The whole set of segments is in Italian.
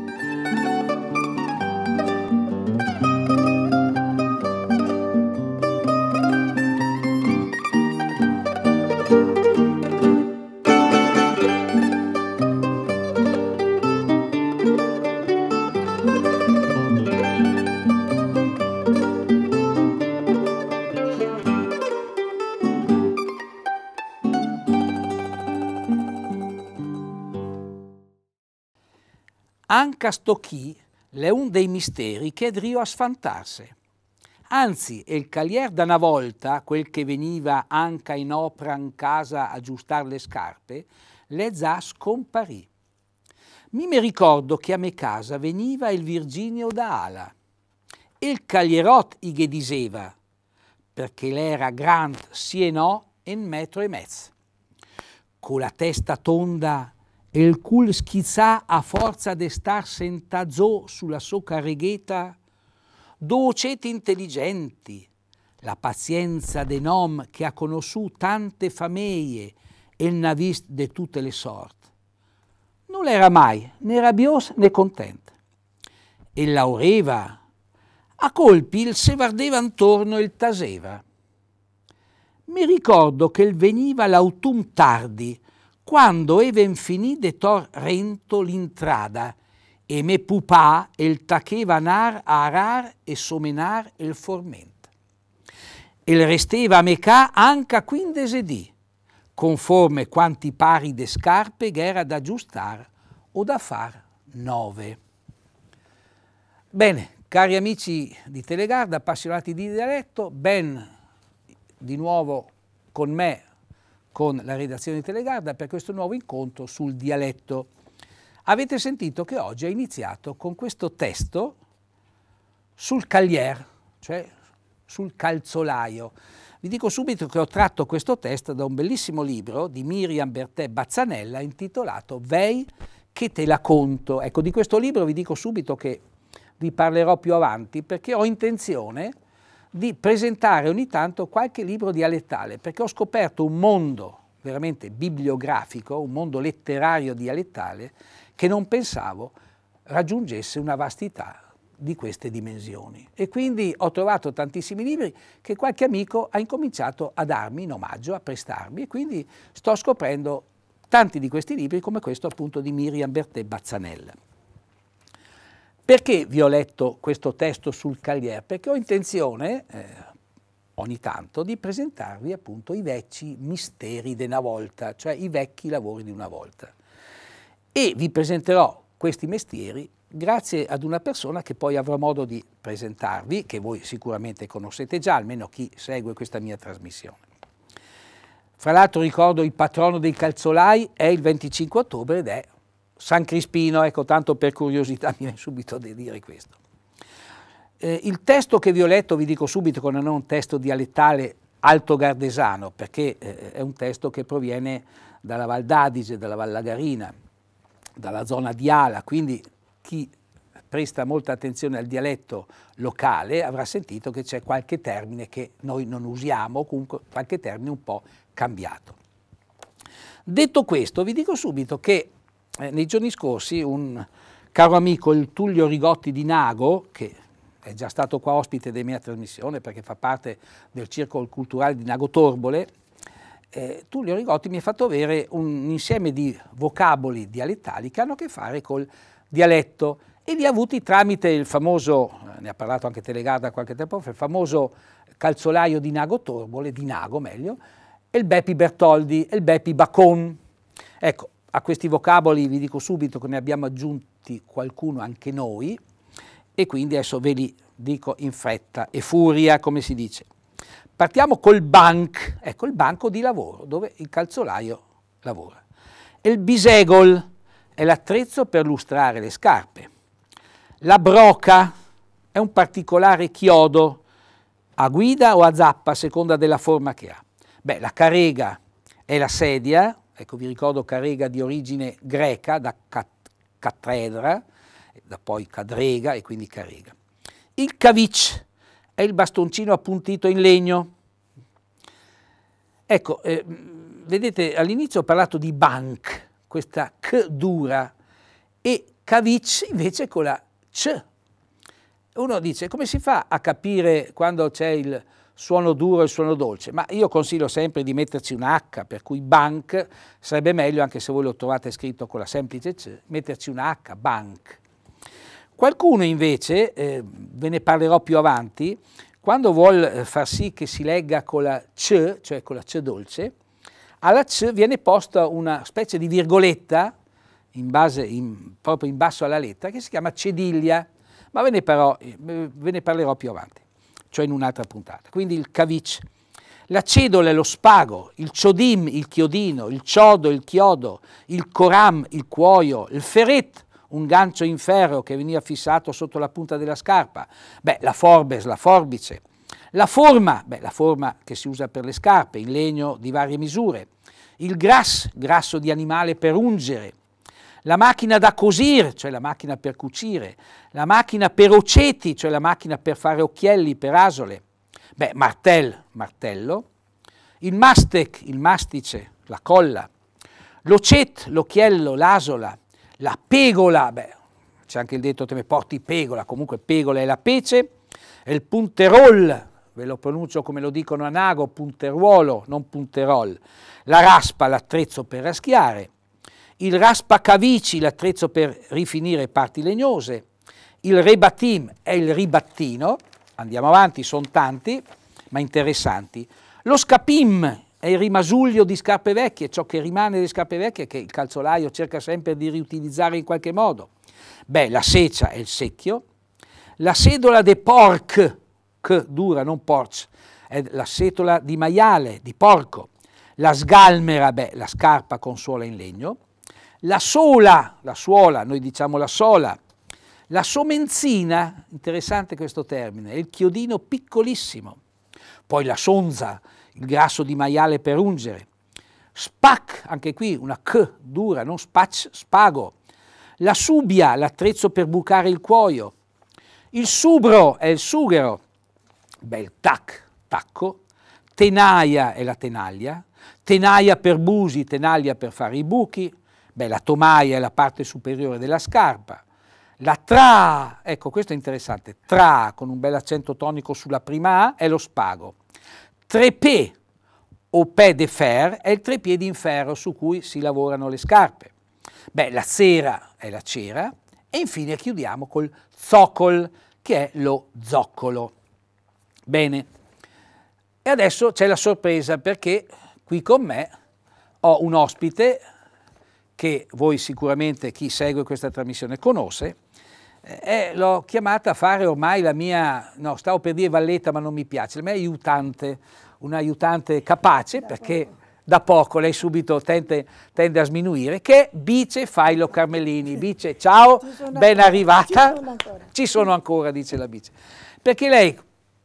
Thank you. Anca sto chi l'è un dei misteri che è drio a sfantarse. Anzi, il calier da una volta, quel che veniva anca in opera in casa a giustar le scarpe, le già scomparì. Mi mi ricordo che a me casa veniva il Virginio da Ala. Il caglierot ighe diceva, perché l'era grant e no en metro e mezzo. Con la testa tonda e il cul schizzà a forza de star sentazò sulla sua carregheta, do intelligenti, la pazienza de nom che ha conosciuto tante famiglie e il navist de tutte le sorte. Non era mai né rabbios né contenta. E laureva, a colpi il se vardeva intorno e il taseva. Mi ricordo che il veniva l'autunno tardi, quando even finì de tor rento l'intrada, e me pupà el a arar e somenar el forment. El resteva mecà anca quindese di, conforme quanti pari de scarpe gh'era da aggiustar o da far nove. Bene, cari amici di Telegarda, appassionati di dialetto, ben di nuovo con me con la redazione di Telegarda per questo nuovo incontro sul dialetto. Avete sentito che oggi è iniziato con questo testo sul caglier, cioè sul calzolaio. Vi dico subito che ho tratto questo testo da un bellissimo libro di Miriam Bertè Bazzanella intitolato Vei che te la conto. Ecco, di questo libro vi dico subito che vi parlerò più avanti perché ho intenzione di presentare ogni tanto qualche libro dialettale, perché ho scoperto un mondo veramente bibliografico, un mondo letterario dialettale, che non pensavo raggiungesse una vastità di queste dimensioni. E quindi ho trovato tantissimi libri che qualche amico ha incominciato a darmi in omaggio, a prestarmi, e quindi sto scoprendo tanti di questi libri, come questo appunto di Miriam Bertè Bazzanella. Perché vi ho letto questo testo sul Calier? Perché ho intenzione, eh, ogni tanto, di presentarvi appunto i vecchi misteri di una volta, cioè i vecchi lavori di una volta. E vi presenterò questi mestieri grazie ad una persona che poi avrò modo di presentarvi, che voi sicuramente conoscete già, almeno chi segue questa mia trasmissione. Fra l'altro ricordo il patrono dei calzolai è il 25 ottobre ed è San Crispino, ecco tanto per curiosità mi viene subito a dire questo. Eh, il testo che vi ho letto, vi dico subito che non è un testo dialettale altogardesano, perché eh, è un testo che proviene dalla Val d'Adige, dalla Val Lagarina, dalla zona di Ala, quindi chi presta molta attenzione al dialetto locale avrà sentito che c'è qualche termine che noi non usiamo, comunque qualche termine un po' cambiato. Detto questo, vi dico subito che eh, nei giorni scorsi un caro amico, il Tullio Rigotti di Nago, che è già stato qua ospite della mia trasmissione perché fa parte del circolo culturale di Nago Torbole, eh, Tullio Rigotti mi ha fatto avere un insieme di vocaboli dialettali che hanno a che fare col dialetto e li ha avuti tramite il famoso, eh, ne ha parlato anche Telegarda qualche tempo fa, il famoso calzolaio di Nago Torbole, di Nago meglio, e il Beppi Bertoldi, e il Beppi Bacon. Ecco, a questi vocaboli vi dico subito che ne abbiamo aggiunti qualcuno anche noi e quindi adesso ve li dico in fretta e furia, come si dice. Partiamo col bank, ecco il banco di lavoro dove il calzolaio lavora. E il bisegol è l'attrezzo per lustrare le scarpe. La broca è un particolare chiodo a guida o a zappa a seconda della forma che ha. Beh, la carega è la sedia Ecco, vi ricordo Carega di origine greca, da cat- catredra, da poi cadrega e quindi carega. Il cavic è il bastoncino appuntito in legno. Ecco, eh, vedete, all'inizio ho parlato di bank, questa K dura, e cavic invece con la C. Uno dice, come si fa a capire quando c'è il suono duro e suono dolce, ma io consiglio sempre di metterci un H, per cui bank sarebbe meglio, anche se voi lo trovate scritto con la semplice C, metterci un H, bank. Qualcuno invece, eh, ve ne parlerò più avanti, quando vuol eh, far sì che si legga con la C, cioè con la C dolce, alla C viene posta una specie di virgoletta, in base, in, proprio in basso alla lettera, che si chiama cediglia, ma ve ne, parò, eh, ve ne parlerò più avanti cioè in un'altra puntata. Quindi il cavic. La cedola e lo spago, il ciodim, il chiodino, il ciodo, il chiodo, il coram, il cuoio, il feret, un gancio in ferro che veniva fissato sotto la punta della scarpa, beh, la forbes, la forbice, la forma, beh, la forma che si usa per le scarpe, in legno di varie misure, il gras, grasso di animale per ungere, la macchina da cosire, cioè la macchina per cucire, la macchina per oceti, cioè la macchina per fare occhielli, per asole, beh, martel, martello, il mastec, il mastice, la colla, l'ocet, l'occhiello, l'asola, la pegola, beh, c'è anche il detto te mi porti pegola, comunque pegola è la pece, e il punterol, ve lo pronuncio come lo dicono a Nago, punteruolo, non punterol, la raspa, l'attrezzo per raschiare, il raspacavici, l'attrezzo per rifinire parti legnose, il rebatim è il ribattino, andiamo avanti, sono tanti, ma interessanti. Lo scapim è il rimasuglio di scarpe vecchie, ciò che rimane delle scarpe vecchie che il calzolaio cerca sempre di riutilizzare in qualche modo. Beh, la secia è il secchio, la sedola de porc, che dura, non porc, è la setola di maiale, di porco, la sgalmera, beh, la scarpa con suola in legno, la sola, la suola, noi diciamo la sola, la somenzina, interessante questo termine, è il chiodino piccolissimo, poi la sonza, il grasso di maiale per ungere, spac, anche qui una c dura, non spac, spago, la subia, l'attrezzo per bucare il cuoio, il subro è il sughero, bel tac, tacco, tenaia è la tenaglia, tenaia per busi, tenaglia per fare i buchi, Beh, la tomaia è la parte superiore della scarpa. La tra, ecco questo è interessante, tra con un bel accento tonico sulla prima A è lo spago. Trepé o pè de fer è il trepiede in ferro su cui si lavorano le scarpe. Beh, la sera è la cera e infine chiudiamo col zoccol che è lo zoccolo. Bene, e adesso c'è la sorpresa perché qui con me ho un ospite che voi sicuramente chi segue questa trasmissione conosce, eh, eh, l'ho chiamata a fare ormai la mia, no, stavo per dire valletta ma non mi piace, la mia aiutante, un'aiutante capace perché da poco lei subito tende, tende a sminuire, che è Bice Failo Carmelini. Bice, ciao, ben ancora, arrivata. Ci sono, ancora. ci sono ancora, dice la Bice. Perché lei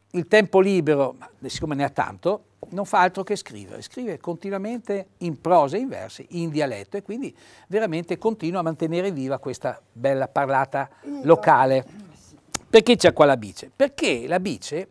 il tempo libero, siccome ne ha tanto, non fa altro che scrivere, scrive continuamente in prosa e in versi, in dialetto e quindi veramente continua a mantenere viva questa bella parlata locale. Perché c'è qua la Bice? Perché la Bice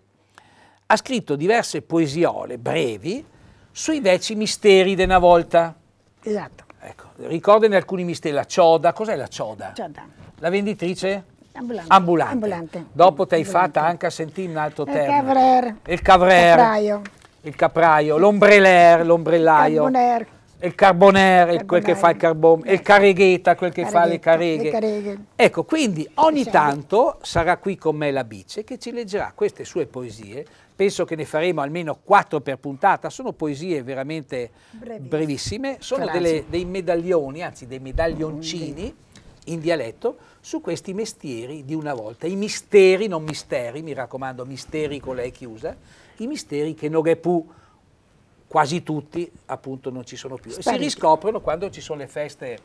ha scritto diverse poesiole brevi sui vecchi misteri di una volta. Esatto. Ecco, ricordane alcuni misteri, la cioda, cos'è la cioda? Cioda. La venditrice? Ambulante. Ambulante. Ambulante. Dopo ti hai fatta anche a sentire un altro termine. Il cavrer. Il cavrer. Il il capraio, l'ombrelair, l'ombrellaio, il, il quel che fa il carbon, il caregheta, quel che fa le careghe. le careghe. Ecco, quindi ogni tanto sarà qui con me la Bice che ci leggerà queste sue poesie. Penso che ne faremo almeno quattro per puntata, sono poesie veramente brevissime, brevissime. sono delle, dei medaglioni, anzi dei medaglioncini in dialetto, su questi mestieri di una volta, i misteri, non misteri, mi raccomando, misteri con lei chiusa, i misteri che non è più quasi tutti appunto non ci sono più Spariti. si riscoprono quando ci sono le feste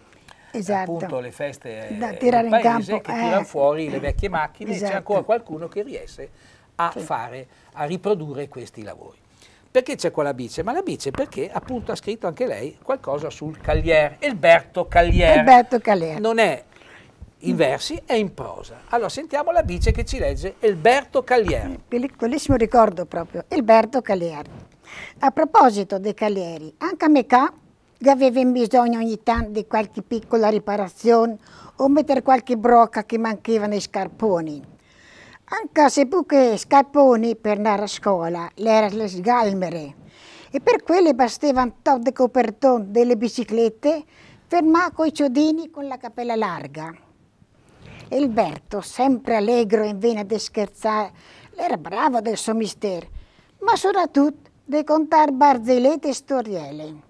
esatto. appunto le feste da eh, tirare paese, in campo che eh. tirano fuori le vecchie macchine esatto. e c'è ancora qualcuno che riesce a sì. fare a riprodurre questi lavori perché c'è quella bice? Ma la bice perché appunto ha scritto anche lei qualcosa sul Cagliere, Elberto Cagliere. Elberto Caglier. Non è in mm. versi e in prosa. Allora sentiamo la bice che ci legge Elberto Cagliari. Piccolissimo eh, ricordo proprio, Elberto Cagliari. A proposito dei Cagliari, anche a Mecca che avevo bisogno ogni tanto di qualche piccola riparazione o mettere qualche brocca che mancava nei scarponi. Anche se buche scarponi per andare a scuola, le era le sgalmere. E per quelle bastavano tot de copertoni delle biciclette fermare i ciodini con la cappella larga. E il Berto, sempre allegro in vena di scherzare, era bravo del suo mistero, ma soprattutto di contare barzellette e storielle.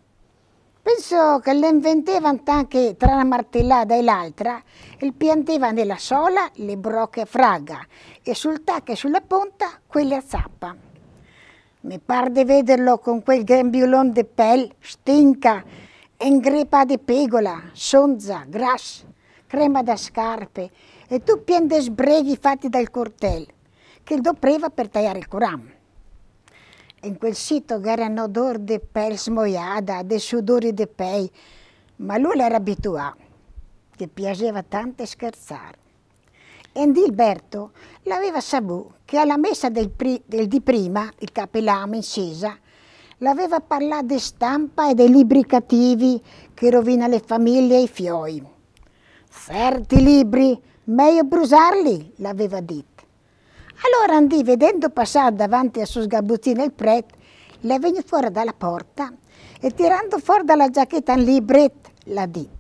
Penso che le inventevano anche tra una martellata e l'altra e pianteva nella sola le brocche a fraga e sul tacco e sulla punta quelle a zappa. Mi par di vederlo con quel grembiulon di pelle, stinca, ingrepa di pegola, sonza, grasso crema da scarpe e tu pieni di sbreghi fatti dal cortel che lo preva per tagliare il curam. In quel sito c'erano odori di pelle smoiata, di sudori di pei, ma lui era abituato, che piaceva tanto scherzare. E Dilberto l'aveva saputo che alla messa del, pri del di prima, il capellano in Cesa, l'aveva parlato di stampa e dei libri cattivi che rovina le famiglie e i fiori. Certi libri, meglio brusarli, l'aveva detto. Allora andì vedendo passare davanti a suo sgabuzzino il prete, le venne fuori dalla porta e tirando fuori dalla giacchetta un libretto, l'ha detto.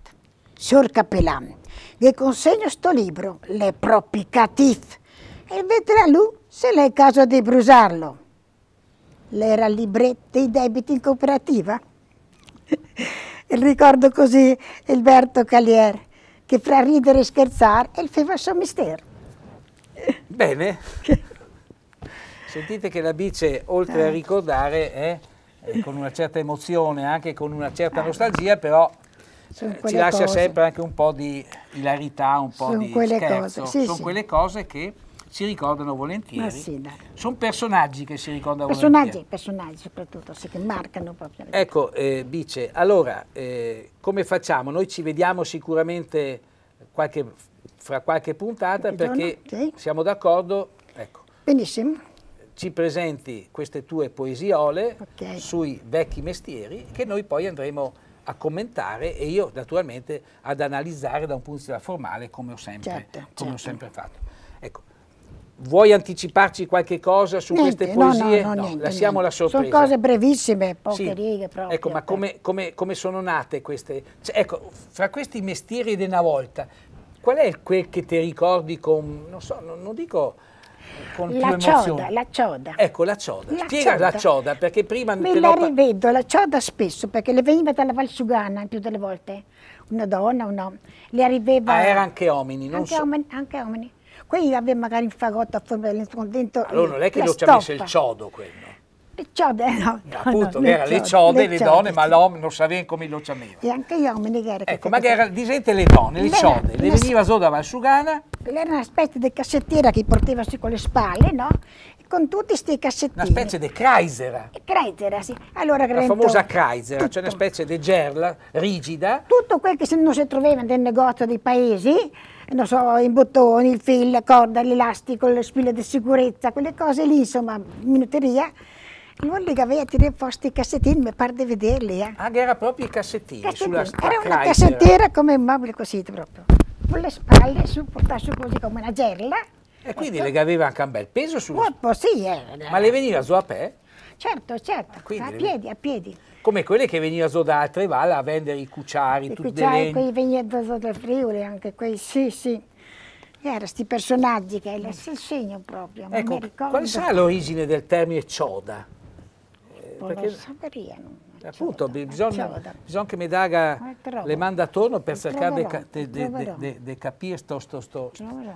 Signor Capellan, vi consegno sto libro, Le catif, e vedrà lui se l'è il caso di brusarlo. L'era il libretto dei debiti in cooperativa? Ricordo così Alberto Calier che fra ridere e scherzare è il feva il suo mistero. Bene. Sentite che la bice, oltre a eh. ricordare, eh, con una certa emozione, anche con una certa eh. nostalgia, però eh, ci lascia cose. sempre anche un po' di ilarità, un po' Sono di quelle scherzo. Cose. Sì, Sono sì. quelle cose che si ricordano volentieri. Sì, Sono personaggi che si ricordano personaggi, volentieri. Personaggi, soprattutto, sì, che marcano proprio. Ecco, eh, Bice, allora, eh, come facciamo? Noi ci vediamo sicuramente qualche, fra qualche puntata Buongiorno, perché sì. siamo d'accordo. Ecco. Benissimo ci presenti queste tue poesiole okay. sui vecchi mestieri che noi poi andremo a commentare e io naturalmente ad analizzare da un punto di vista formale come ho sempre, certo, come certo. Ho sempre fatto. Ecco. Vuoi anticiparci qualche cosa su niente, queste poesie? No, no, no, no lasciamo la sorpresa. Sono cose brevissime, poche sì. righe proprio. Ecco, ma eh. come, come, come sono nate queste? Cioè, ecco, fra questi mestieri di una volta, qual è quel che ti ricordi con, non so, non, non dico con la cioda, la cioda. Ecco, la cioda. La Spiega cioda. la cioda, perché prima... Me la rivedo, la cioda spesso, perché le veniva dalla Valsugana più delle volte. Una donna, un uomo. Le arrivava... Ah, era anche uomini, non anche so. Omini, anche uomini. Quelli avevano magari in fagotto a forma dentro. Allora non è che lo ci chiamasse il ciodo quello. Eh, le ciode, no. no appunto, no, era le ciode, le, le donne, ciode. ma l'uomo non sapeva come lo chiamavano. E anche gli uomini che erano. Ecco, ma che era, disente le donne, le ciode, le veniva solo da Valsugana. Quella era una specie di cassettiera che portava su con le spalle, no? con tutti questi cassettini. Una specie di Chrysler. Chrysler, sì. Allora, la famosa Chrysler, tutto. cioè una specie di gerla rigida. Tutto quel che non si trovava nel negozio dei paesi, non so, i bottoni, il fil, la corda, l'elastico, le spille di sicurezza, quelle cose lì, insomma, minuteria. Lui li aveva tirato posti i cassettini, mi pare di vederli. Eh. Ah, che era proprio i cassettini, cassettini. Sulla Era una cassettiera come mobile così proprio. Con le spalle, su, portata su così come una gerla e quindi le aveva anche un bel peso su... Molto, sì. Eh. Ma le veniva su a pè? Certo, certo, quindi a piedi, a piedi. Come quelle che venivano su da Trevalla a vendere i cucciari, tutti i cucciari, quelli venivano su dal Friuli, anche quei, sì, sì. Eh, era questi personaggi che era il segno proprio, ecco, Quale sarà l'origine del termine cioda? Eh, boh, non perché... lo sapevo. Appunto, bisogna, bisogna, che mi le manda attorno per cercare di capire sto, sto, sto,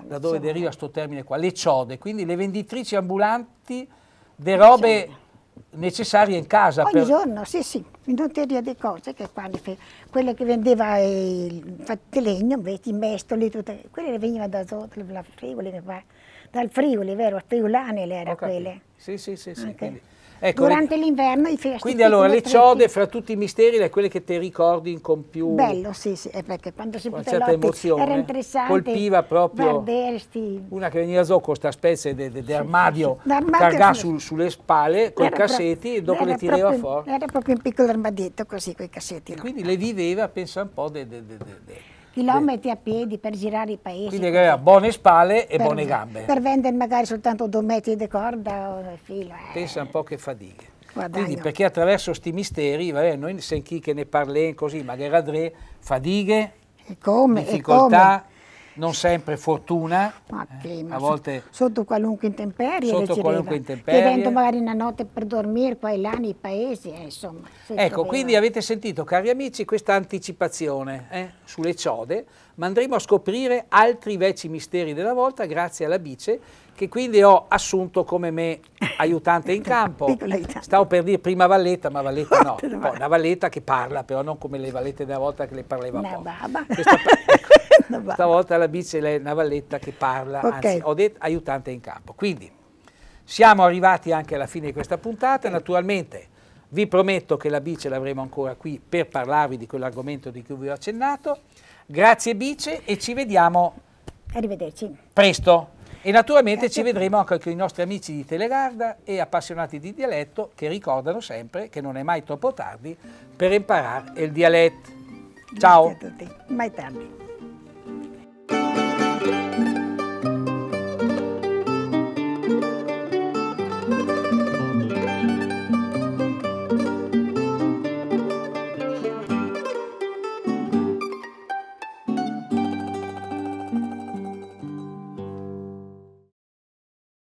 da dove deriva questo termine qua, le ciode, quindi le venditrici ambulanti di robe necessarie in casa. Ogni per... giorno, sì, sì, minuteria di cose, che qua quelle che vendeva il legno, i mestoli, tutte, quelle le venivano da, da Friuli, dal Friuli, vero? Friulane le era quelle. Sì, sì, sì, sì. Anche. Quindi Ecco, Durante l'inverno i festi. Quindi allora le ciode fra tutti i misteri le quelle che ti ricordi con più... Bello, sì, sì, perché quando si una certa emozione, era interessante. Colpiva proprio Barberti. una che veniva so con questa specie di sì, armadio, sì, sì. sul, sulle spalle con i cassetti e dopo le tirava proprio, fuori. Era proprio un piccolo armadietto così con i cassetti. No? Quindi le viveva, pensa un po', de, de, de, chilometri a piedi per girare i paesi. Quindi aveva buone spalle e per, buone gambe. Per vendere magari soltanto due metri di corda o filo. Eh. Pensa un po' che fatica. Guadagno. Quindi perché attraverso questi misteri, vabbè, noi sentiamo che ne parliamo così, magari a fadighe, fatiche, come, difficoltà, non sempre fortuna, prima, eh, a volte sotto qualunque intemperie, sotto qualunque intemperie. vivendo magari una notte per dormire qua e là nei paesi, eh, insomma. Ecco, quindi avete sentito, cari amici, questa anticipazione eh, sulle ciode, ma andremo a scoprire altri vecchi misteri della volta grazie alla bice che quindi ho assunto come me aiutante in campo. Stavo per dire prima valletta, ma valletta no, una valletta che parla, però non come le valette della volta che le parlava poco. Stavolta la bici è una valletta che parla, okay. anzi, ho detto aiutante in campo. Quindi siamo arrivati anche alla fine di questa puntata, naturalmente vi prometto che la bici l'avremo ancora qui per parlarvi di quell'argomento di cui vi ho accennato. Grazie bice e ci vediamo Arrivederci. presto. E naturalmente Grazie. ci vedremo anche con i nostri amici di Telegarda e appassionati di dialetto che ricordano sempre che non è mai troppo tardi per imparare il dialetto. Ciao. Grazie a tutti. Mai tardi.